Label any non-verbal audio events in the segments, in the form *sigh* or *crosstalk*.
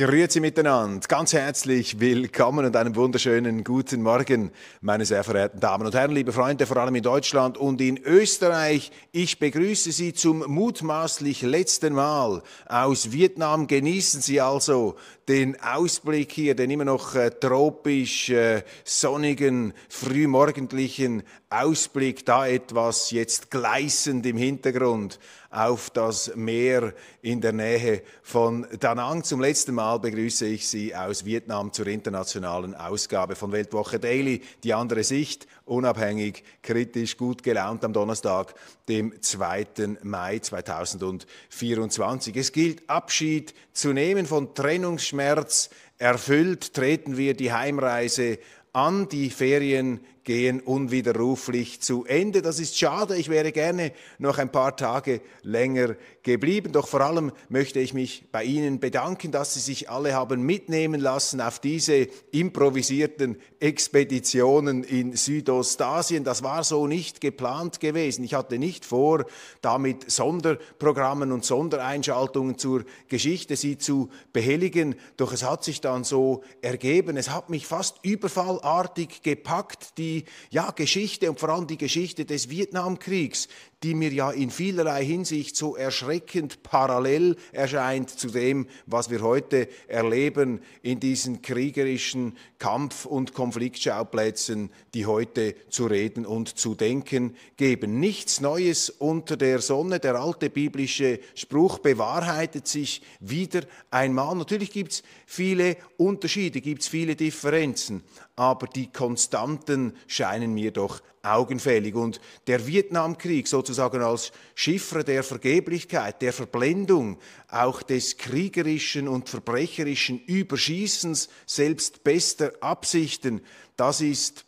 Grüezi miteinander. Ganz herzlich willkommen und einen wunderschönen guten Morgen, meine sehr verehrten Damen und Herren, liebe Freunde, vor allem in Deutschland und in Österreich. Ich begrüße Sie zum mutmaßlich letzten Mal aus Vietnam. Genießen Sie also den Ausblick hier, den immer noch äh, tropisch äh, sonnigen, frühmorgendlichen Ausblick, da etwas jetzt gleißend im Hintergrund auf das Meer in der Nähe von Da Nang. Zum letzten Mal begrüße ich Sie aus Vietnam zur internationalen Ausgabe von Weltwoche Daily. Die andere Sicht, unabhängig, kritisch, gut gelaunt am Donnerstag, dem 2. Mai 2024. Es gilt Abschied zu nehmen von Trennungsschmerzen Schmerz erfüllt, treten wir die Heimreise an. Die Ferien gehen unwiderruflich zu Ende. Das ist schade, ich wäre gerne noch ein paar Tage länger geblieben, doch vor allem möchte ich mich bei Ihnen bedanken, dass Sie sich alle haben mitnehmen lassen auf diese improvisierten Expeditionen in Südostasien. Das war so nicht geplant gewesen. Ich hatte nicht vor, damit Sonderprogrammen und Sondereinschaltungen zur Geschichte sie zu behelligen, doch es hat sich dann so ergeben. Es hat mich fast überfallartig gepackt, die die ja, Geschichte und vor allem die Geschichte des Vietnamkriegs, die mir ja in vielerlei Hinsicht so erschreckend parallel erscheint zu dem, was wir heute erleben in diesen kriegerischen Kampf- und Konfliktschauplätzen, die heute zu reden und zu denken geben. Nichts Neues unter der Sonne, der alte biblische Spruch bewahrheitet sich wieder einmal. Natürlich gibt es viele Unterschiede, gibt es viele Differenzen, aber die Konstanten scheinen mir doch augenfällig. Und der Vietnamkrieg sozusagen als Chiffre der Vergeblichkeit, der Verblendung, auch des kriegerischen und verbrecherischen Überschießens selbst bester Absichten, das ist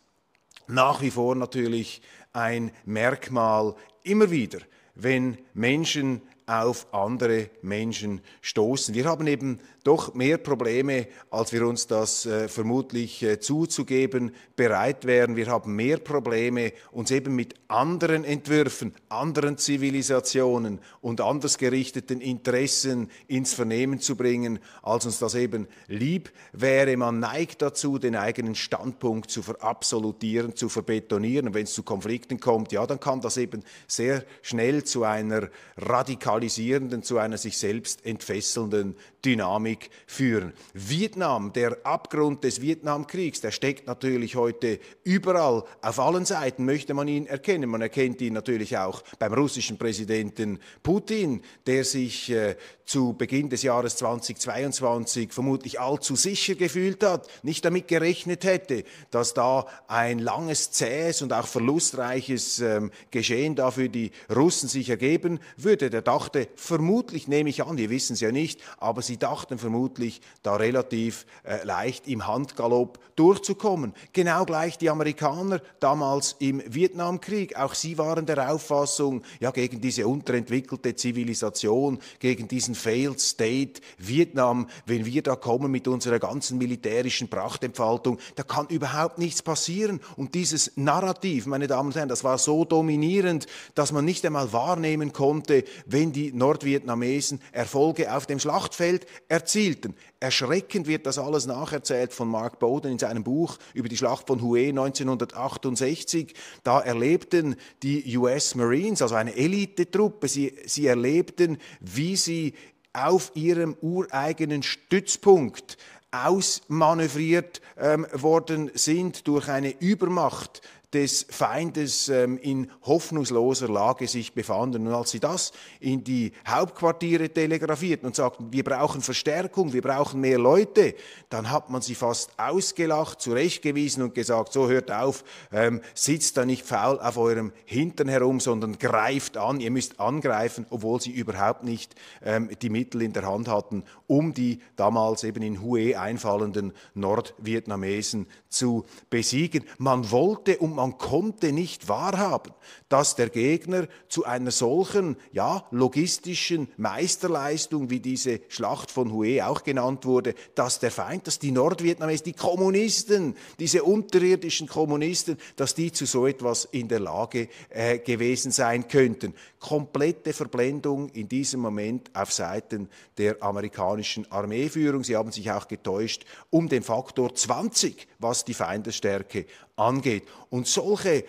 nach wie vor natürlich ein Merkmal immer wieder, wenn Menschen auf andere Menschen stoßen. Wir haben eben doch mehr Probleme, als wir uns das äh, vermutlich äh, zuzugeben bereit wären. Wir haben mehr Probleme, uns eben mit anderen Entwürfen, anderen Zivilisationen und anders gerichteten Interessen ins Vernehmen zu bringen, als uns das eben lieb wäre. Man neigt dazu, den eigenen Standpunkt zu verabsolutieren, zu verbetonieren. Wenn es zu Konflikten kommt, ja, dann kann das eben sehr schnell zu einer radikalisierenden, zu einer sich selbst entfesselnden Dynamik Dynamik führen. Vietnam, der Abgrund des Vietnamkriegs, der steckt natürlich heute überall, auf allen Seiten möchte man ihn erkennen. Man erkennt ihn natürlich auch beim russischen Präsidenten Putin, der sich äh, zu Beginn des Jahres 2022 vermutlich allzu sicher gefühlt hat, nicht damit gerechnet hätte, dass da ein langes, zähes und auch verlustreiches ähm, Geschehen dafür die Russen sich ergeben würde. Der dachte, vermutlich nehme ich an, wir wissen es ja nicht, aber sie dachten vermutlich da relativ äh, leicht im Handgalopp durchzukommen. Genau gleich die Amerikaner damals im Vietnamkrieg. Auch sie waren der Auffassung, ja, gegen diese unterentwickelte Zivilisation, gegen diesen Failed State Vietnam, wenn wir da kommen mit unserer ganzen militärischen Prachtentfaltung, da kann überhaupt nichts passieren. Und dieses Narrativ, meine Damen und Herren, das war so dominierend, dass man nicht einmal wahrnehmen konnte, wenn die Nordvietnamesen Erfolge auf dem Schlachtfeld erzielen erzielten. Erschreckend wird das alles nacherzählt von Mark Bowden in seinem Buch über die Schlacht von Hue 1968. Da erlebten die US Marines, also eine Elitetruppe, sie, sie erlebten, wie sie auf ihrem ureigenen Stützpunkt ausmanövriert ähm, worden sind durch eine Übermacht des Feindes ähm, in hoffnungsloser Lage sich befanden. Und als sie das in die Hauptquartiere telegrafierten und sagten, wir brauchen Verstärkung, wir brauchen mehr Leute, dann hat man sie fast ausgelacht, zurechtgewiesen und gesagt, so hört auf, ähm, sitzt da nicht faul auf eurem Hintern herum, sondern greift an, ihr müsst angreifen, obwohl sie überhaupt nicht ähm, die Mittel in der Hand hatten, um die damals eben in Hue einfallenden Nordvietnamesen zu besiegen. Man wollte und man man konnte nicht wahrhaben, dass der Gegner zu einer solchen ja, logistischen Meisterleistung, wie diese Schlacht von Hue auch genannt wurde, dass der Feind, dass die Nordvietnamesen, die Kommunisten, diese unterirdischen Kommunisten, dass die zu so etwas in der Lage äh, gewesen sein könnten. Komplette Verblendung in diesem Moment auf Seiten der amerikanischen Armeeführung. Sie haben sich auch getäuscht um den Faktor 20, was die Feindesstärke angeht. Und solche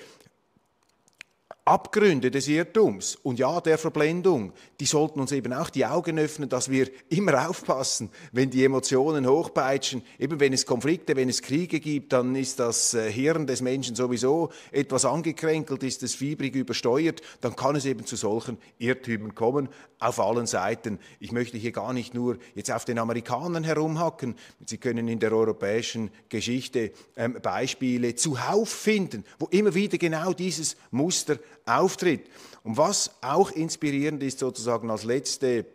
Abgründe des Irrtums und ja, der Verblendung, die sollten uns eben auch die Augen öffnen, dass wir immer aufpassen, wenn die Emotionen hochpeitschen. Eben wenn es Konflikte, wenn es Kriege gibt, dann ist das äh, Hirn des Menschen sowieso etwas angekränkelt, ist es fiebrig übersteuert, dann kann es eben zu solchen Irrtümern kommen, auf allen Seiten. Ich möchte hier gar nicht nur jetzt auf den Amerikanern herumhacken. Sie können in der europäischen Geschichte ähm, Beispiele zuhauf finden, wo immer wieder genau dieses Muster auftritt. Und was auch inspirierend ist sozusagen als letzte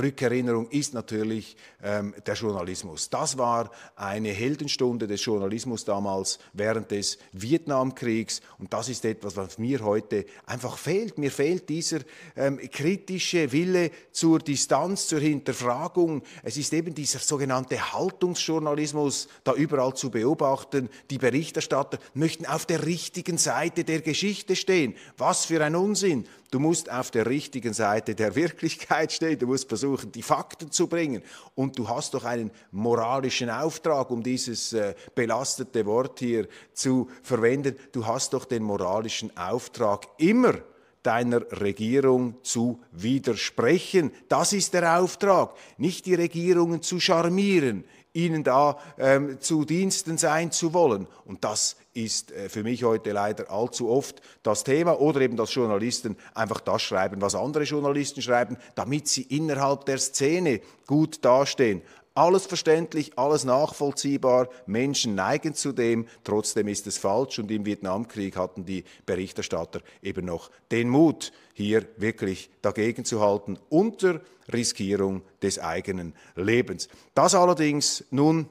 Rückerinnerung ist natürlich ähm, der Journalismus. Das war eine Heldenstunde des Journalismus damals während des Vietnamkriegs und das ist etwas, was mir heute einfach fehlt. Mir fehlt dieser ähm, kritische Wille zur Distanz, zur Hinterfragung. Es ist eben dieser sogenannte Haltungsjournalismus da überall zu beobachten. Die Berichterstatter möchten auf der richtigen Seite der Geschichte stehen. Was für ein Unsinn. Du musst auf der richtigen Seite der Wirklichkeit stehen. Du musst versuchen, die Fakten zu bringen. Und du hast doch einen moralischen Auftrag, um dieses äh, belastete Wort hier zu verwenden. Du hast doch den moralischen Auftrag immer deiner Regierung zu widersprechen. Das ist der Auftrag, nicht die Regierungen zu charmieren, ihnen da ähm, zu Diensten sein zu wollen. Und das ist äh, für mich heute leider allzu oft das Thema. Oder eben, dass Journalisten einfach das schreiben, was andere Journalisten schreiben, damit sie innerhalb der Szene gut dastehen. Alles verständlich, alles nachvollziehbar. Menschen neigen zu dem, trotzdem ist es falsch. Und im Vietnamkrieg hatten die Berichterstatter eben noch den Mut, hier wirklich dagegen zu halten, unter Riskierung des eigenen Lebens. Das allerdings nun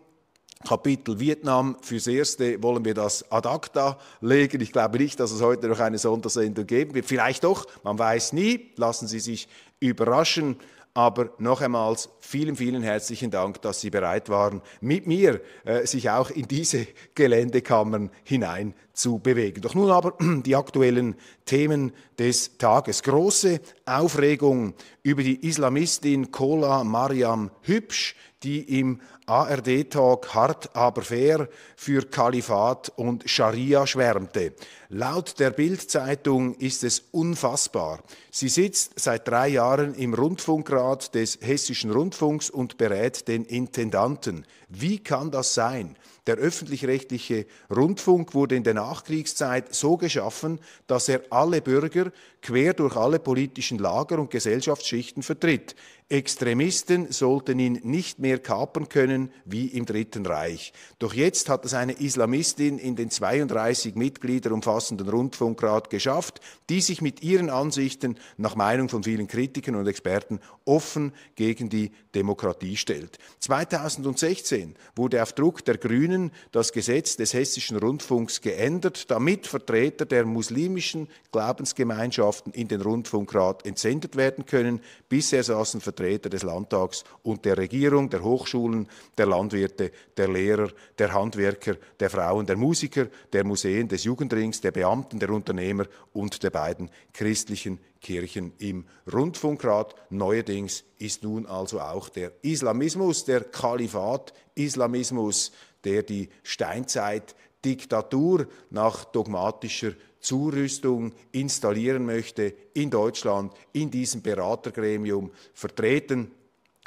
Kapitel Vietnam. Fürs Erste wollen wir das ad acta legen. Ich glaube nicht, dass es heute noch eine Sondersendung geben wird. Vielleicht doch, man weiß nie. Lassen Sie sich überraschen. Aber noch einmal vielen, vielen herzlichen Dank, dass Sie bereit waren, mit mir äh, sich auch in diese Geländekammern hinein zu bewegen. Doch nun aber *clears throat* die aktuellen Themen des Tages. Große Aufregung über die Islamistin Kola Mariam Hübsch, die im ARD-Talk hart aber fair für Kalifat und Scharia schwärmte. Laut der Bild-Zeitung ist es unfassbar. Sie sitzt seit drei Jahren im Rundfunkrat des Hessischen Rundfunks und berät den Intendanten. Wie kann das sein? Der öffentlich-rechtliche Rundfunk wurde in der Nachkriegszeit so geschaffen, dass er alle Bürger quer durch alle politischen Lager und Gesellschaftsschichten vertritt. Extremisten sollten ihn nicht mehr kapern können wie im Dritten Reich. Doch jetzt hat es eine Islamistin in den 32 Mitglieder umfassenden Rundfunkrat geschafft, die sich mit ihren Ansichten nach Meinung von vielen Kritikern und Experten offen gegen die Demokratie stellt. 2016 wurde auf Druck der Grünen das Gesetz des hessischen Rundfunks geändert, damit Vertreter der muslimischen Glaubensgemeinschaften in den Rundfunkrat entsendet werden können. Bisher saßen Vertreter Vertreter des Landtags und der Regierung, der Hochschulen, der Landwirte, der Lehrer, der Handwerker, der Frauen, der Musiker, der Museen, des Jugendrings, der Beamten, der Unternehmer und der beiden christlichen Kirchen im Rundfunkrat. Neuerdings ist nun also auch der Islamismus, der Kalifat-Islamismus, der die Steinzeit Diktatur nach dogmatischer Zurüstung installieren möchte in Deutschland, in diesem Beratergremium vertreten.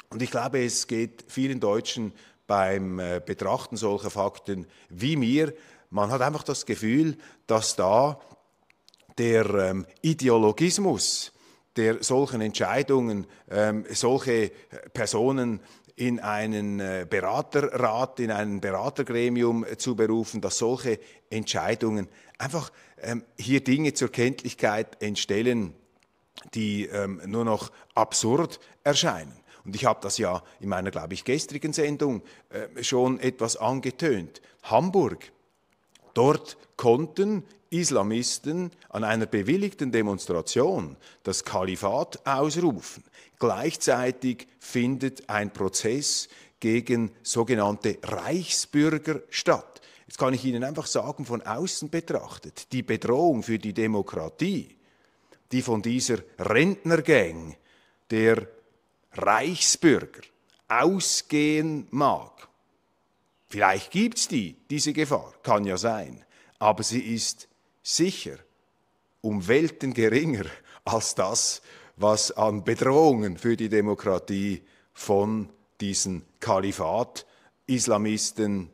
Und ich glaube, es geht vielen Deutschen beim äh, Betrachten solcher Fakten wie mir. Man hat einfach das Gefühl, dass da der ähm, Ideologismus, der solchen Entscheidungen ähm, solche Personen in einen äh, Beraterrat, in ein Beratergremium zu berufen, dass solche Entscheidungen einfach ähm, hier Dinge zur Kenntlichkeit entstellen, die ähm, nur noch absurd erscheinen. Und ich habe das ja in meiner, glaube ich, gestrigen Sendung äh, schon etwas angetönt. Hamburg Dort konnten Islamisten an einer bewilligten Demonstration das Kalifat ausrufen. Gleichzeitig findet ein Prozess gegen sogenannte Reichsbürger statt. Jetzt kann ich Ihnen einfach sagen, von außen betrachtet, die Bedrohung für die Demokratie, die von dieser Rentnergang der Reichsbürger ausgehen mag, Vielleicht gibt es die, diese Gefahr, kann ja sein, aber sie ist sicher um Welten geringer *laughs* als das, was an Bedrohungen für die Demokratie von diesen Kalifat-Islamisten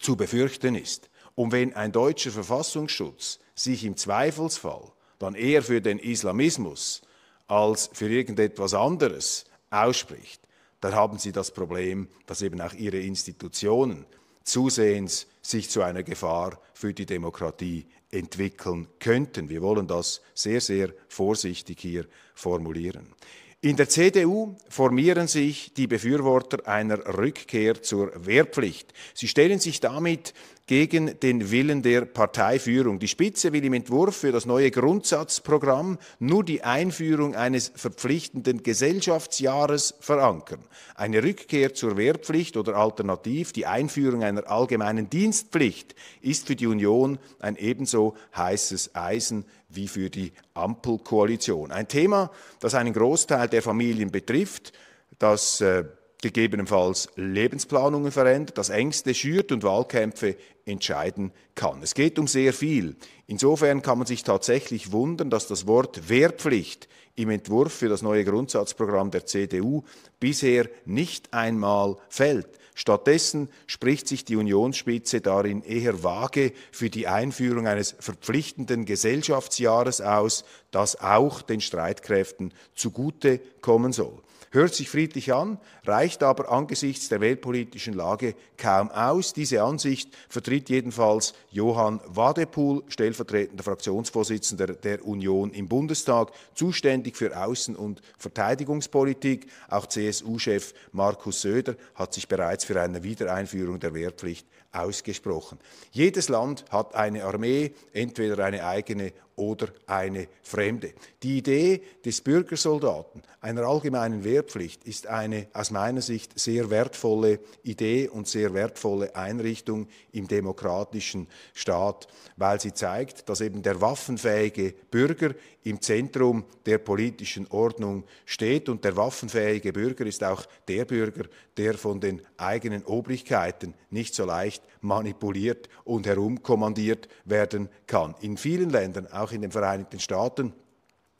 zu befürchten ist. Und wenn ein deutscher Verfassungsschutz sich im Zweifelsfall dann eher für den Islamismus als für irgendetwas anderes ausspricht, dann haben sie das Problem, dass eben auch ihre Institutionen zusehends sich zu einer Gefahr für die Demokratie entwickeln könnten. Wir wollen das sehr, sehr vorsichtig hier formulieren. In der CDU formieren sich die Befürworter einer Rückkehr zur Wehrpflicht. Sie stellen sich damit gegen den Willen der Parteiführung. Die Spitze will im Entwurf für das neue Grundsatzprogramm nur die Einführung eines verpflichtenden Gesellschaftsjahres verankern. Eine Rückkehr zur Wehrpflicht oder alternativ die Einführung einer allgemeinen Dienstpflicht ist für die Union ein ebenso heißes Eisen wie für die Ampelkoalition. Ein Thema, das einen Großteil der Familien betrifft, das äh, gegebenenfalls Lebensplanungen verändert, das Ängste schürt und Wahlkämpfe entscheiden kann. Es geht um sehr viel. Insofern kann man sich tatsächlich wundern, dass das Wort Wehrpflicht im Entwurf für das neue Grundsatzprogramm der CDU bisher nicht einmal fällt. Stattdessen spricht sich die Unionsspitze darin eher vage für die Einführung eines verpflichtenden Gesellschaftsjahres aus, das auch den Streitkräften zugute kommen soll hört sich friedlich an, reicht aber angesichts der weltpolitischen Lage kaum aus. Diese Ansicht vertritt jedenfalls Johann Wadepool, stellvertretender Fraktionsvorsitzender der Union im Bundestag, zuständig für Außen- und Verteidigungspolitik. Auch CSU-Chef Markus Söder hat sich bereits für eine Wiedereinführung der Wehrpflicht ausgesprochen. Jedes Land hat eine Armee, entweder eine eigene oder eine Fremde. Die Idee des Bürgersoldaten, einer allgemeinen Wehrpflicht, ist eine aus meiner Sicht sehr wertvolle Idee und sehr wertvolle Einrichtung im demokratischen Staat, weil sie zeigt, dass eben der waffenfähige Bürger im Zentrum der politischen Ordnung steht und der waffenfähige Bürger ist auch der Bürger, der von den eigenen Obrigkeiten nicht so leicht manipuliert und herumkommandiert werden kann. In vielen Ländern, auch auch in den Vereinigten Staaten,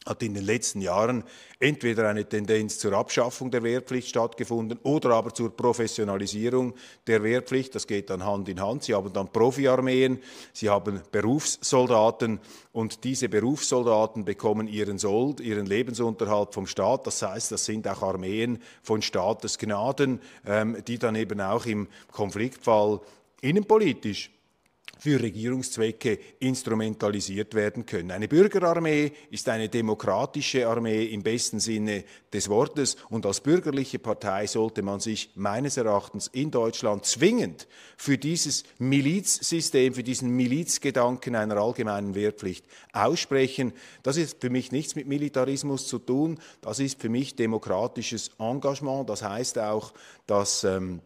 hat in den letzten Jahren entweder eine Tendenz zur Abschaffung der Wehrpflicht stattgefunden oder aber zur Professionalisierung der Wehrpflicht. Das geht dann Hand in Hand. Sie haben dann Profiarmeen, sie haben Berufssoldaten und diese Berufssoldaten bekommen ihren Sold, ihren Lebensunterhalt vom Staat. Das heißt, das sind auch Armeen von Staatesgnaden, ähm, die dann eben auch im Konfliktfall innenpolitisch für Regierungszwecke instrumentalisiert werden können. Eine Bürgerarmee ist eine demokratische Armee im besten Sinne des Wortes und als bürgerliche Partei sollte man sich meines Erachtens in Deutschland zwingend für dieses Milizsystem, für diesen Milizgedanken einer allgemeinen Wehrpflicht aussprechen. Das ist für mich nichts mit Militarismus zu tun, das ist für mich demokratisches Engagement, das heißt auch, dass ähm,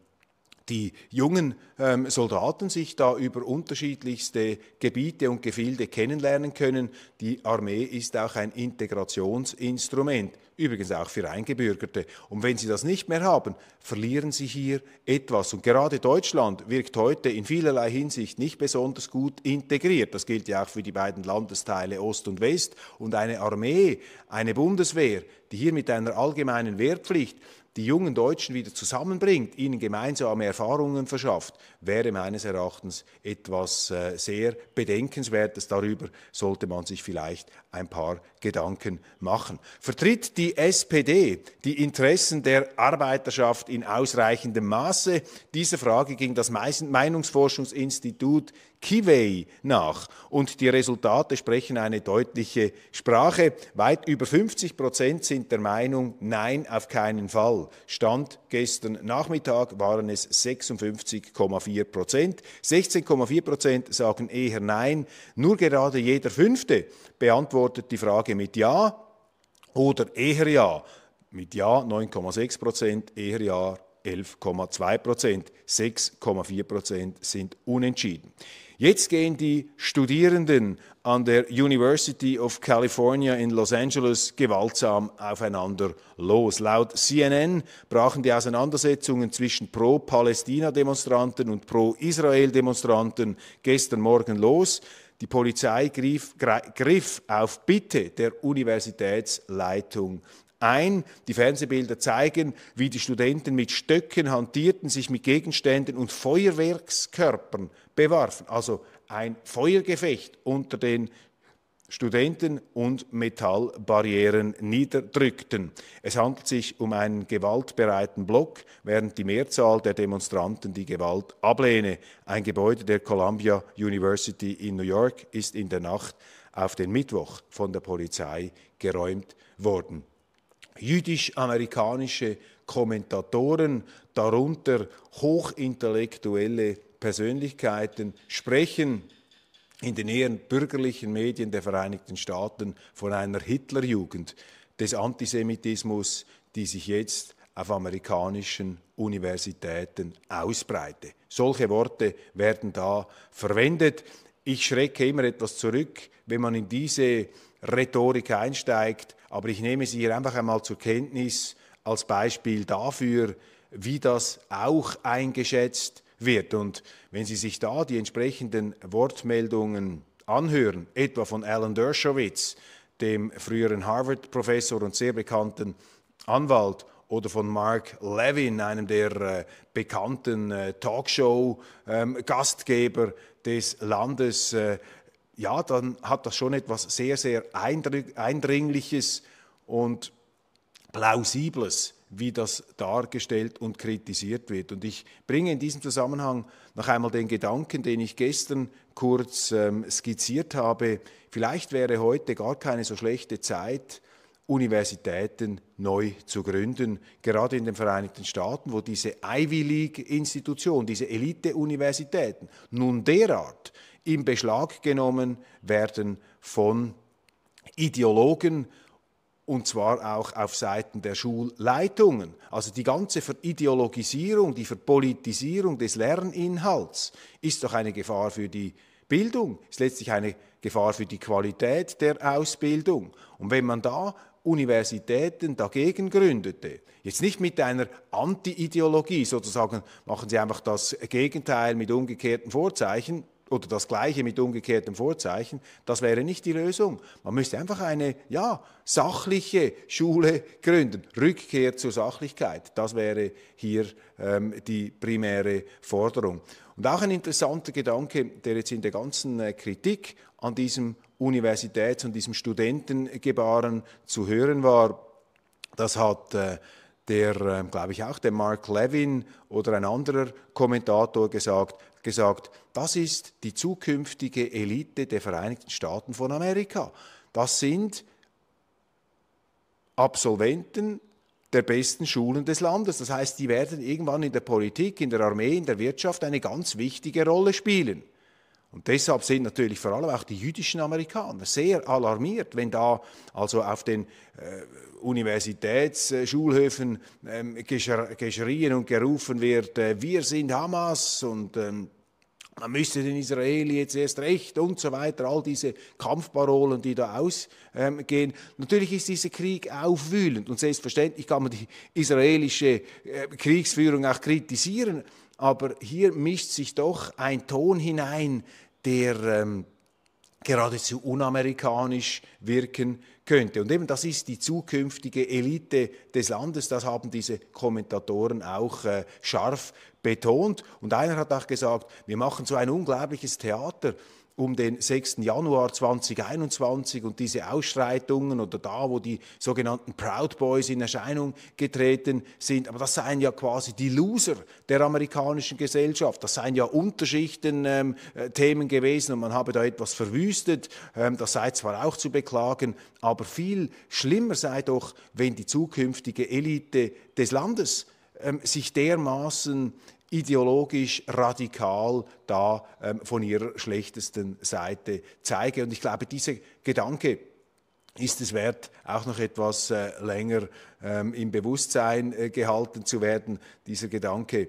die jungen ähm, Soldaten sich da über unterschiedlichste Gebiete und Gefilde kennenlernen können. Die Armee ist auch ein Integrationsinstrument, übrigens auch für Eingebürgerte. Und wenn sie das nicht mehr haben, verlieren sie hier etwas. Und gerade Deutschland wirkt heute in vielerlei Hinsicht nicht besonders gut integriert. Das gilt ja auch für die beiden Landesteile Ost und West. Und eine Armee, eine Bundeswehr, die hier mit einer allgemeinen Wehrpflicht die jungen Deutschen wieder zusammenbringt, ihnen gemeinsame Erfahrungen verschafft, wäre meines Erachtens etwas äh, sehr Bedenkenswertes. Darüber sollte man sich vielleicht ein paar Gedanken machen. Vertritt die SPD die Interessen der Arbeiterschaft in ausreichendem Maße? Diese Frage ging das Meinungsforschungsinstitut Kiwei nach und die Resultate sprechen eine deutliche Sprache. Weit über 50 Prozent sind der Meinung, nein, auf keinen Fall. Stand gestern Nachmittag waren es 56,4 Prozent. 16,4 Prozent sagen eher nein. Nur gerade jeder Fünfte beantwortet die Frage mit Ja oder eher Ja. Mit Ja 9,6 Prozent, eher Ja 11,2 Prozent, 6,4 Prozent sind unentschieden. Jetzt gehen die Studierenden an der University of California in Los Angeles gewaltsam aufeinander los. Laut CNN brachen die Auseinandersetzungen zwischen Pro-Palästina-Demonstranten und Pro-Israel-Demonstranten gestern Morgen los. Die Polizei griff, griff auf Bitte der Universitätsleitung ein. Die Fernsehbilder zeigen, wie die Studenten mit Stöcken hantierten, sich mit Gegenständen und Feuerwerkskörpern bewarfen. Also ein Feuergefecht unter den Studenten und Metallbarrieren niederdrückten. Es handelt sich um einen gewaltbereiten Block, während die Mehrzahl der Demonstranten die Gewalt ablehne. Ein Gebäude der Columbia University in New York ist in der Nacht auf den Mittwoch von der Polizei geräumt worden jüdisch-amerikanische Kommentatoren, darunter hochintellektuelle Persönlichkeiten, sprechen in den eher bürgerlichen Medien der Vereinigten Staaten von einer Hitlerjugend des Antisemitismus, die sich jetzt auf amerikanischen Universitäten ausbreite. Solche Worte werden da verwendet. Ich schrecke immer etwas zurück, wenn man in diese Rhetorik einsteigt. Aber ich nehme sie hier einfach einmal zur Kenntnis als Beispiel dafür, wie das auch eingeschätzt wird. Und wenn Sie sich da die entsprechenden Wortmeldungen anhören, etwa von Alan Dershowitz, dem früheren Harvard-Professor und sehr bekannten Anwalt, oder von Mark Levin, einem der äh, bekannten äh, Talkshow-Gastgeber ähm, des Landes, äh, ja, dann hat das schon etwas sehr, sehr Eindringliches und Plausibles, wie das dargestellt und kritisiert wird. Und ich bringe in diesem Zusammenhang noch einmal den Gedanken, den ich gestern kurz ähm, skizziert habe. Vielleicht wäre heute gar keine so schlechte Zeit, Universitäten neu zu gründen, gerade in den Vereinigten Staaten, wo diese Ivy League-Institution, diese Elite-Universitäten nun derart in Beschlag genommen werden von Ideologen und zwar auch auf Seiten der Schulleitungen. Also die ganze Verideologisierung, die Verpolitisierung des Lerninhalts ist doch eine Gefahr für die Bildung, ist letztlich eine Gefahr für die Qualität der Ausbildung. Und wenn man da Universitäten dagegen gründete. Jetzt nicht mit einer Anti-Ideologie, sozusagen machen sie einfach das Gegenteil mit umgekehrten Vorzeichen, oder das Gleiche mit umgekehrtem Vorzeichen, das wäre nicht die Lösung. Man müsste einfach eine ja, sachliche Schule gründen. Rückkehr zur Sachlichkeit, das wäre hier ähm, die primäre Forderung. Und auch ein interessanter Gedanke, der jetzt in der ganzen äh, Kritik an diesem Universitäts- und diesem Studentengebaren zu hören war, das hat äh, der, ähm, glaube ich, auch der Mark Levin oder ein anderer Kommentator gesagt, gesagt, das ist die zukünftige Elite der Vereinigten Staaten von Amerika. Das sind Absolventen der besten Schulen des Landes. Das heißt, die werden irgendwann in der Politik, in der Armee, in der Wirtschaft eine ganz wichtige Rolle spielen. Und deshalb sind natürlich vor allem auch die jüdischen Amerikaner sehr alarmiert, wenn da also auf den äh, Universitätsschulhöfen ähm, geschr geschrien und gerufen wird, äh, wir sind Hamas und ähm, man müsste den Israel jetzt erst recht und so weiter, all diese Kampfparolen, die da ausgehen. Ähm, natürlich ist dieser Krieg aufwühlend und selbstverständlich kann man die israelische äh, Kriegsführung auch kritisieren, aber hier mischt sich doch ein Ton hinein, der ähm, geradezu unamerikanisch wirken könnte. Und eben das ist die zukünftige Elite des Landes, das haben diese Kommentatoren auch äh, scharf betont. Und einer hat auch gesagt, wir machen so ein unglaubliches Theater um den 6. Januar 2021 und diese Ausschreitungen oder da, wo die sogenannten Proud Boys in Erscheinung getreten sind. Aber das seien ja quasi die Loser der amerikanischen Gesellschaft. Das seien ja Unterschichten ähm, äh, gewesen und man habe da etwas verwüstet. Ähm, das sei zwar auch zu beklagen, aber viel schlimmer sei doch, wenn die zukünftige Elite des Landes ähm, sich dermaßen ideologisch radikal da ähm, von ihrer schlechtesten Seite zeige. Und ich glaube, dieser Gedanke ist es wert, auch noch etwas äh, länger ähm, im Bewusstsein äh, gehalten zu werden. Dieser Gedanke,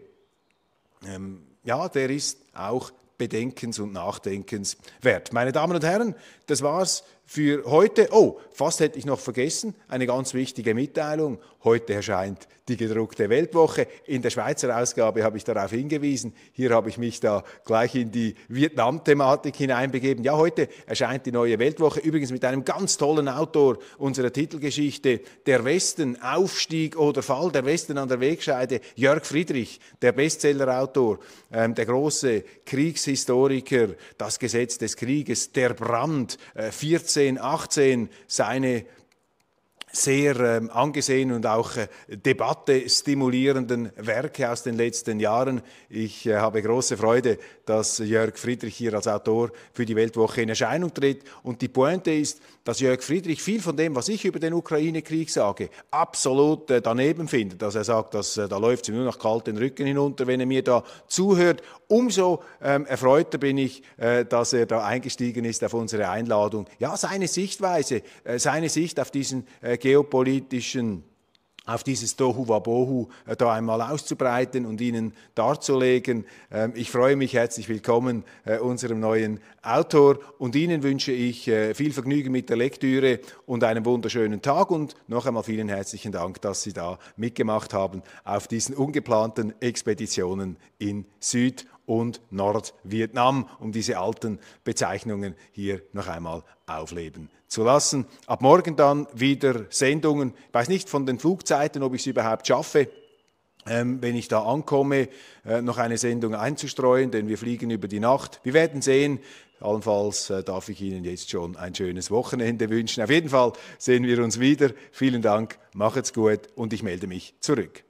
ähm, ja, der ist auch Bedenkens und nachdenkenswert. Meine Damen und Herren, das war's für heute. Oh, fast hätte ich noch vergessen, eine ganz wichtige Mitteilung. Heute erscheint die gedruckte Weltwoche. In der Schweizer Ausgabe habe ich darauf hingewiesen. Hier habe ich mich da gleich in die Vietnam-Thematik hineinbegeben. Ja, heute erscheint die neue Weltwoche, übrigens mit einem ganz tollen Autor unserer Titelgeschichte, Der Westen, Aufstieg oder Fall, der Westen an der Wegscheide, Jörg Friedrich, der Bestsellerautor, äh, der große Kriegshistoriker, das Gesetz des Krieges, der Brand, äh, 14 17, 18 seine sehr ähm, angesehenen und auch äh, Debatte stimulierenden Werke aus den letzten Jahren. Ich äh, habe große Freude, dass Jörg Friedrich hier als Autor für die Weltwoche in Erscheinung tritt. Und die Pointe ist, dass Jörg Friedrich viel von dem, was ich über den Ukraine-Krieg sage, absolut äh, daneben findet. Dass also er sagt, dass, äh, da läuft es ihm nur noch kalt den Rücken hinunter, wenn er mir da zuhört. Umso ähm, erfreuter bin ich, äh, dass er da eingestiegen ist auf unsere Einladung. Ja, seine Sichtweise, äh, seine Sicht auf diesen äh, geopolitischen auf dieses Dohu Wabohu äh, da einmal auszubreiten und Ihnen darzulegen. Ähm, ich freue mich herzlich willkommen äh, unserem neuen Autor und Ihnen wünsche ich äh, viel Vergnügen mit der Lektüre und einen wunderschönen Tag und noch einmal vielen herzlichen Dank, dass Sie da mitgemacht haben auf diesen ungeplanten Expeditionen in Süd- und Nordvietnam, um diese alten Bezeichnungen hier noch einmal aufleben zu lassen. Ab morgen dann wieder Sendungen. Ich weiß nicht von den Flugzeiten, ob ich es überhaupt schaffe. Ähm, wenn ich da ankomme, äh, noch eine Sendung einzustreuen, denn wir fliegen über die Nacht. Wir werden sehen. Allenfalls äh, darf ich Ihnen jetzt schon ein schönes Wochenende wünschen. Auf jeden Fall sehen wir uns wieder. Vielen Dank, macht's gut und ich melde mich zurück.